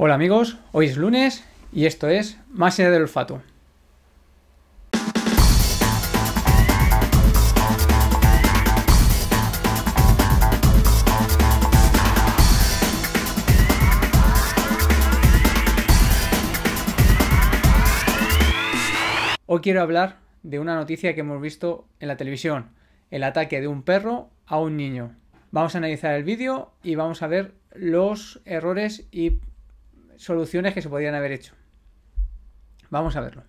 Hola amigos, hoy es lunes y esto es Más allá del olfato. Hoy quiero hablar de una noticia que hemos visto en la televisión, el ataque de un perro a un niño. Vamos a analizar el vídeo y vamos a ver los errores y soluciones que se podrían haber hecho. Vamos a verlo.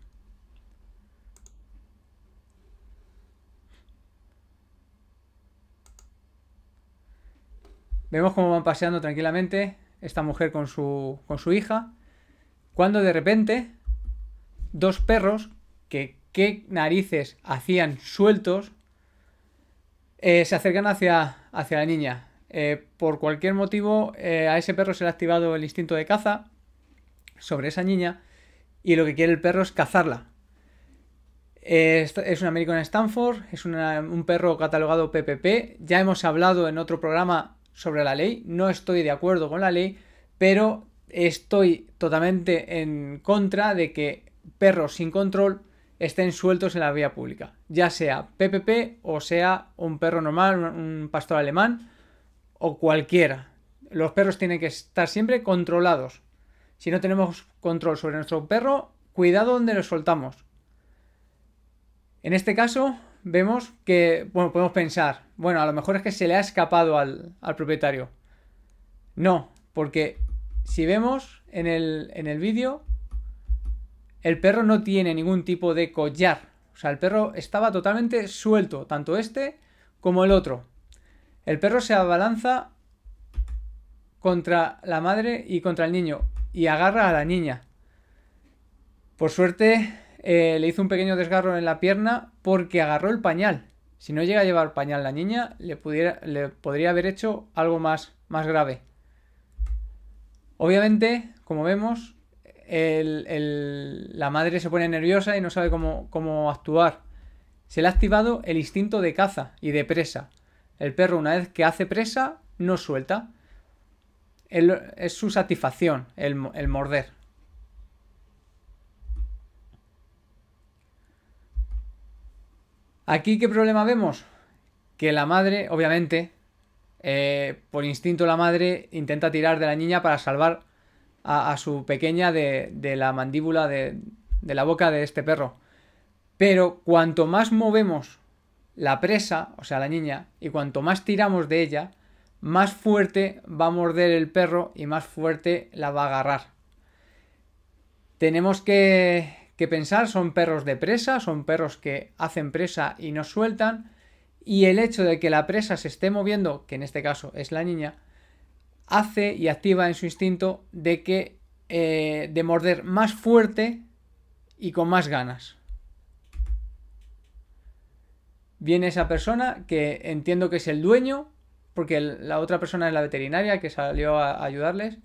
Vemos cómo van paseando tranquilamente esta mujer con su, hija, cuando de repente dos perros, que qué narices hacían sueltos, eh, se acercan hacia, hacia la niña. Eh, por cualquier motivo, eh, a ese perro se le ha activado el instinto de caza sobre esa niña y lo que quiere el perro es cazarla. Es, es un American Stanford, es un perro catalogado PPP. Ya hemos hablado en otro programa sobre la ley. No estoy de acuerdo con la ley, pero estoy totalmente en contra de que perros sin control estén sueltos en la vía pública, ya sea PPP o sea un perro normal, un pastor alemán o cualquiera. Los perros tienen que estar siempre controlados, si no tenemos control sobre nuestro perro, cuidado donde lo soltamos. En este caso, vemos que, bueno, podemos pensar, bueno, a lo mejor es que se le ha escapado al, propietario. No, porque si vemos en el, en el vídeo, el perro no tiene ningún tipo de collar. O sea, el perro estaba totalmente suelto, tanto este como el otro. El perro se abalanza contra la madre y contra el niño y agarra a la niña. Por suerte eh, le hizo un pequeño desgarro en la pierna porque agarró el pañal. Si no llega a llevar pañal la niña, le, pudiera, le podría haber hecho algo más, más grave. Obviamente, como vemos, el, la madre se pone nerviosa y no sabe cómo, cómo actuar. Se le ha activado el instinto de caza y de presa. El perro, una vez que hace presa, no suelta es su satisfacción el, morder. Aquí, ¿qué problema vemos? Que la madre, obviamente, eh, por instinto la madre intenta tirar de la niña para salvar a, su pequeña de, la mandíbula, de, la boca de este perro. Pero cuanto más movemos la presa, o sea, la niña, y cuanto más tiramos de ella, más fuerte va a morder el perro y más fuerte la va a agarrar. Tenemos que, pensar, son perros de presa, son perros que hacen presa y no sueltan, y el hecho de que la presa se esté moviendo, que en este caso es la niña, hace y activa en su instinto de que eh, de morder más fuerte y con más ganas. Viene esa persona que entiendo que es el dueño porque la otra persona es la veterinaria que salió a, ayudarles.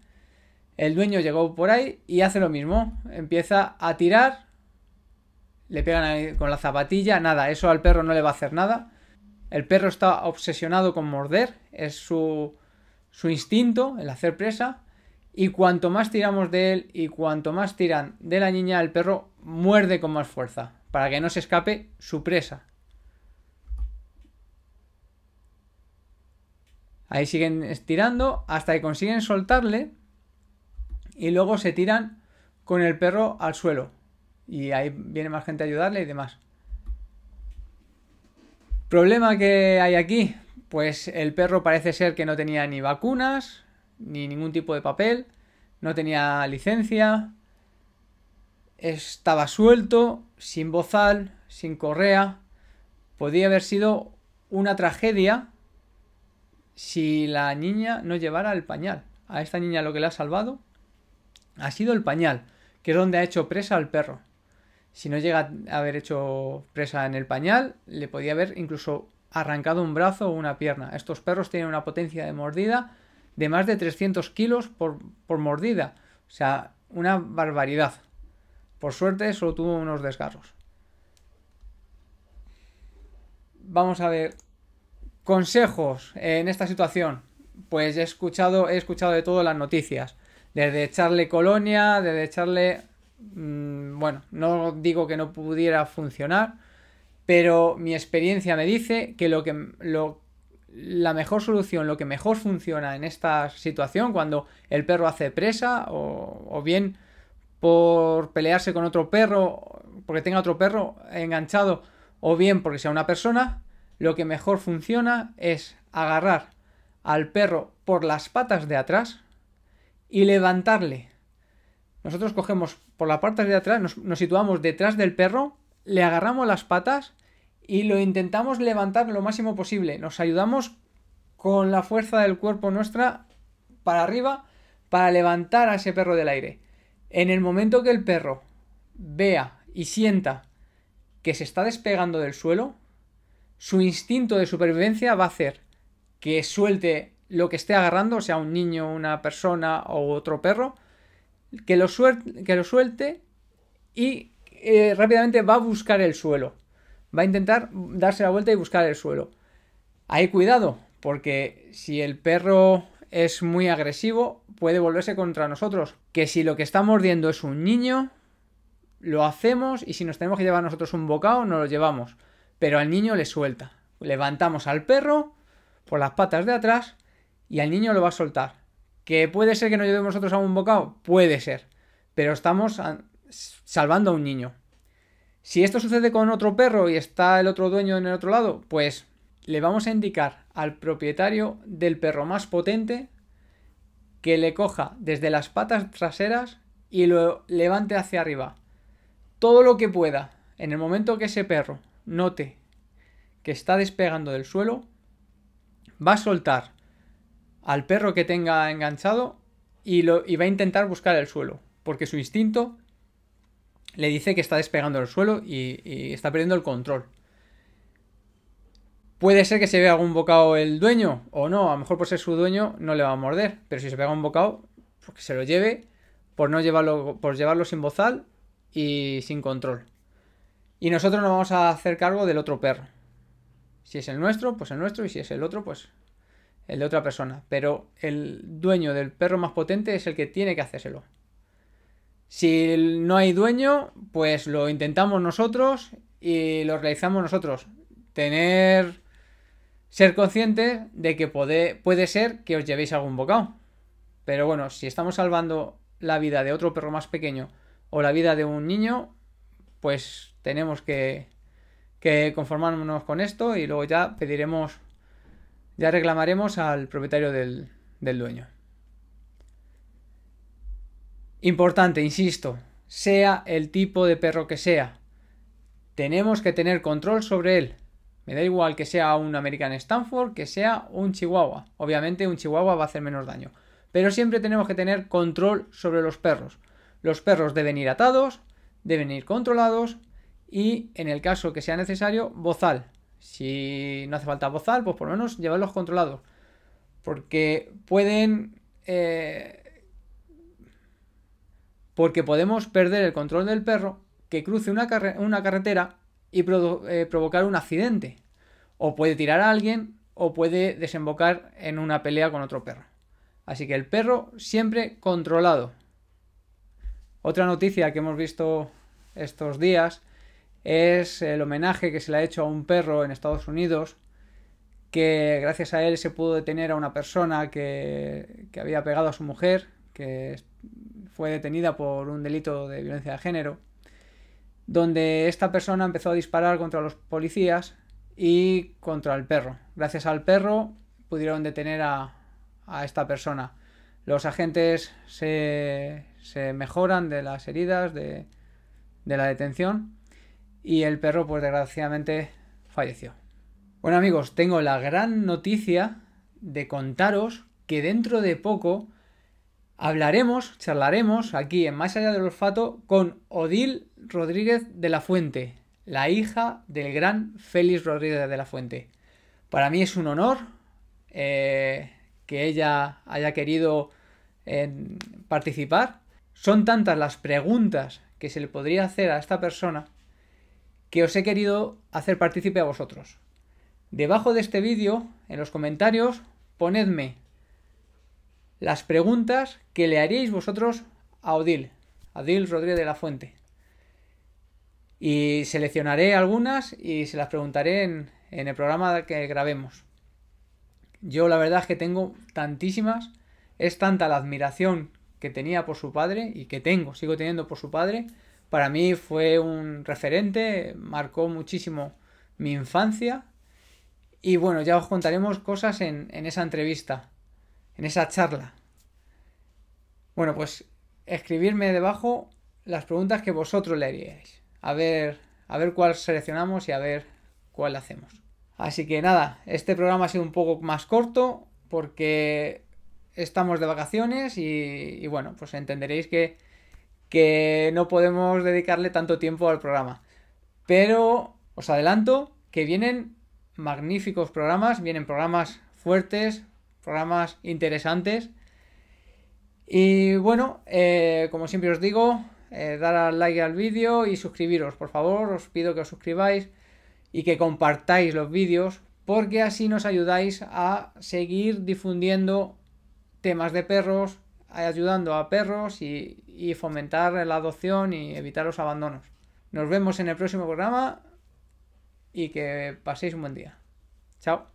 El dueño llegó por ahí y hace lo mismo. Empieza a tirar. Le pegan con la zapatilla. Nada, eso al perro no le va a hacer nada. El perro está obsesionado con morder. Es su, su instinto, el hacer presa. Y cuanto más tiramos de él y cuanto más tiran de la niña, el perro muerde con más fuerza. Para que no se escape su presa. Ahí siguen estirando hasta que consiguen soltarle y luego se tiran con el perro al suelo. Y ahí viene más gente a ayudarle y demás. Problema que hay aquí, pues el perro parece ser que no tenía ni vacunas, ni ningún tipo de papel, no tenía licencia, estaba suelto, sin bozal, sin correa. Podía haber sido una tragedia si la niña no llevara el pañal. A esta niña lo que le ha salvado ha sido el pañal, que es donde ha hecho presa al perro. Si no llega a haber hecho presa en el pañal, le podía haber incluso arrancado un brazo o una pierna. Estos perros tienen una potencia de mordida de más de 300 kilos por, por mordida. O sea, una barbaridad. Por suerte solo tuvo unos desgarros. Vamos a ver Consejos en esta situación. Pues he escuchado, he escuchado de todas las noticias. Desde echarle colonia, desde echarle. Mm, bueno, no digo que no pudiera funcionar, pero mi experiencia me dice que lo que lo, la mejor solución, lo que mejor funciona en esta situación, cuando el perro hace presa, o, o bien por pelearse con otro perro, porque tenga otro perro enganchado, o bien porque sea una persona, lo que mejor funciona es agarrar al perro por las patas de atrás y levantarle. Nosotros cogemos por las parte de atrás, nos, nos situamos detrás del perro, le agarramos las patas y lo intentamos levantar lo máximo posible. Nos ayudamos con la fuerza del cuerpo nuestra para arriba para levantar a ese perro del aire. En el momento que el perro vea y sienta que se está despegando del suelo, su instinto de supervivencia va a hacer que suelte lo que esté agarrando, sea un niño, una persona o otro perro, que lo, suelte, y eh, rápidamente va a buscar el suelo. Va a intentar darse la vuelta y buscar el suelo. Hay cuidado, porque si el perro es muy agresivo, puede volverse contra nosotros. Que si lo que está mordiendo es un niño, lo hacemos y si nos tenemos que llevar nosotros un bocado, no lo llevamos pero al niño le suelta. Levantamos al perro por las patas de atrás y al niño lo va a soltar. ¿Que puede ser que no llevemos nosotros a un bocado? Puede ser, pero estamos salvando a un niño. Si esto sucede con otro perro y está el otro dueño en el otro lado, pues le vamos a indicar al propietario del perro más potente que le coja desde las patas traseras y lo levante hacia arriba. Todo lo que pueda. En el momento que ese perro note que está despegando del suelo, va a soltar al perro que tenga enganchado y, lo, va a intentar buscar el suelo, porque su instinto le dice que está despegando del suelo y, está perdiendo el control. Puede ser que se vea algún bocado el dueño o no, a lo mejor por ser su dueño no le va a morder, pero si se pega un bocado, pues que se lo lleve por no llevarlo, por llevarlo sin bozal y sin control. Y nosotros nos vamos a hacer cargo del otro perro. Si es el nuestro, pues el nuestro, y si es el otro, pues el de otra persona. Pero el dueño del perro más potente es el que tiene que hacérselo. Si no hay dueño, pues lo intentamos nosotros y lo realizamos nosotros. Tener. Ser conscientes de que puede, puede ser que os llevéis algún bocado. Pero bueno, si estamos salvando la vida de otro perro más pequeño o la vida de un niño, pues tenemos que, conformarnos con esto y luego ya pediremos, ya reclamaremos al propietario del, del dueño. Importante, insisto, sea el tipo de perro que sea, tenemos que tener control sobre él. Me da igual que sea un American Stanford, que sea un Chihuahua. Obviamente un Chihuahua va a hacer menos daño. Pero siempre tenemos que tener control sobre los perros. Los perros deben ir atados, deben ir controlados y en el caso que sea necesario, bozal. Si no hace falta bozal, pues por lo menos llevarlos controlados. Porque pueden... Eh, porque podemos perder el control del perro que cruce una, una carretera y eh, provocar un accidente. O puede tirar a alguien o puede desembocar en una pelea con otro perro. Así que el perro siempre controlado. Otra noticia que hemos visto estos días es el homenaje que se le ha hecho a un perro en Estados Unidos que gracias a él se pudo detener a una persona que, había pegado a su mujer, que fue detenida por un delito de violencia de género, donde esta persona empezó a disparar contra los policías y contra el perro. Gracias al perro pudieron detener a, a esta persona. Los agentes se, mejoran de las heridas, de, la detención. Y el perro, pues desgraciadamente, falleció. Bueno amigos, tengo la gran noticia de contaros que dentro de poco hablaremos, charlaremos aquí en Más allá del olfato con Odil Rodríguez de la Fuente, la hija del gran Félix Rodríguez de la Fuente. Para mí es un honor. Eh, que ella haya querido participar. Son tantas las preguntas que se le podría hacer a esta persona que os he querido hacer partícipe a vosotros. Debajo de este vídeo, en los comentarios, ponedme las preguntas que le haríais vosotros a Odil, a Odil Rodríguez de la Fuente. Y seleccionaré algunas y se las preguntaré en el programa que grabemos. Yo la verdad es que tengo tantísimas. Es tanta la admiración que tenía por su padre y que tengo, sigo teniendo por su padre. Para mí fue un referente, marcó muchísimo mi infancia. Y bueno, ya os contaremos cosas en, esa entrevista, en esa charla. Bueno, pues escribirme debajo las preguntas que vosotros le haríais. A ver, a ver cuál seleccionamos y a ver cuál hacemos. Así que nada, este programa ha sido un poco más corto porque estamos de vacaciones y, bueno, pues entenderéis que, no podemos dedicarle tanto tiempo al programa. Pero os adelanto que vienen magníficos programas, vienen programas fuertes, programas interesantes. Y bueno, eh, como siempre os digo, eh, dar al like al vídeo y suscribiros, por favor, os pido que os suscribáis y que compartáis los vídeos porque así nos ayudáis a seguir difundiendo temas de perros, ayudando a perros y, fomentar la adopción y evitar los abandonos. Nos vemos en el próximo programa y que paséis un buen día. Chao.